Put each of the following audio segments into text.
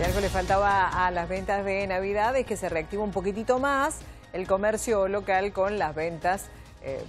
Si algo le faltaba a las ventas de Navidad es que se reactiva un poquitito más el comercio local con las ventas eh,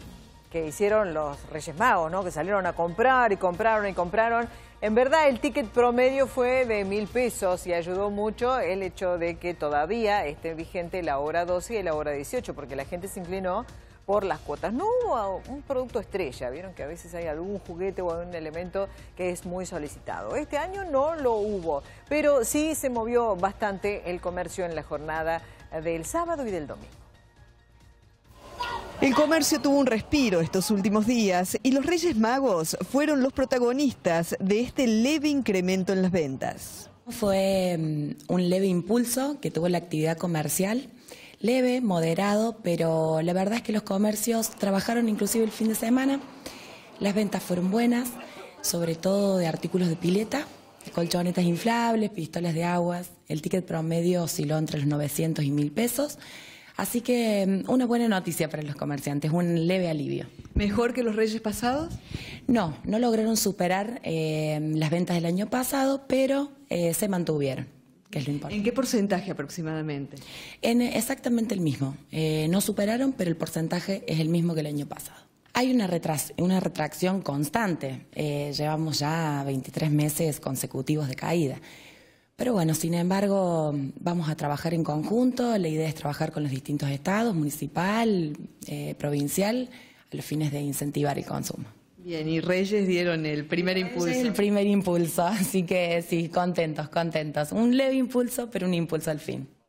que hicieron los Reyes Magos, ¿no? que salieron a comprar y compraron y compraron. En verdad el ticket promedio fue de mil pesos y ayudó mucho el hecho de que todavía esté vigente la hora 12 y la hora 18, porque la gente se inclinó por las cuotas. No hubo un producto estrella, vieron que a veces hay algún juguete o algún elemento que es muy solicitado. Este año no lo hubo, pero sí se movió bastante el comercio en la jornada del sábado y del domingo. El comercio tuvo un respiro estos últimos días y los Reyes Magos fueron los protagonistas de este leve incremento en las ventas. Fue mm, un leve impulso que tuvo la actividad comercial leve, moderado, pero la verdad es que los comercios trabajaron inclusive el fin de semana. Las ventas fueron buenas, sobre todo de artículos de pileta, colchonetas inflables, pistolas de aguas. El ticket promedio osciló entre los 900 y 1000 pesos. Así que mm, una buena noticia para los comerciantes, un leve alivio. ¿Mejor que los reyes pasados? No, no lograron superar eh, las ventas del año pasado, pero eh, se mantuvieron. ¿En qué porcentaje aproximadamente? En exactamente el mismo. Eh, no superaron, pero el porcentaje es el mismo que el año pasado. Hay una, retracción constante. Eh, llevamos ya 23 meses consecutivos de caída. Pero bueno, sin embargo, vamos a trabajar en conjunto. La idea es trabajar con los distintos estados, municipal, eh, provincial, a los fines de incentivar el consumo. Bien, y Reyes dieron el primer impulso. El primer impulso, así que sí, contentos, contentos. Un leve impulso, pero un impulso al fin.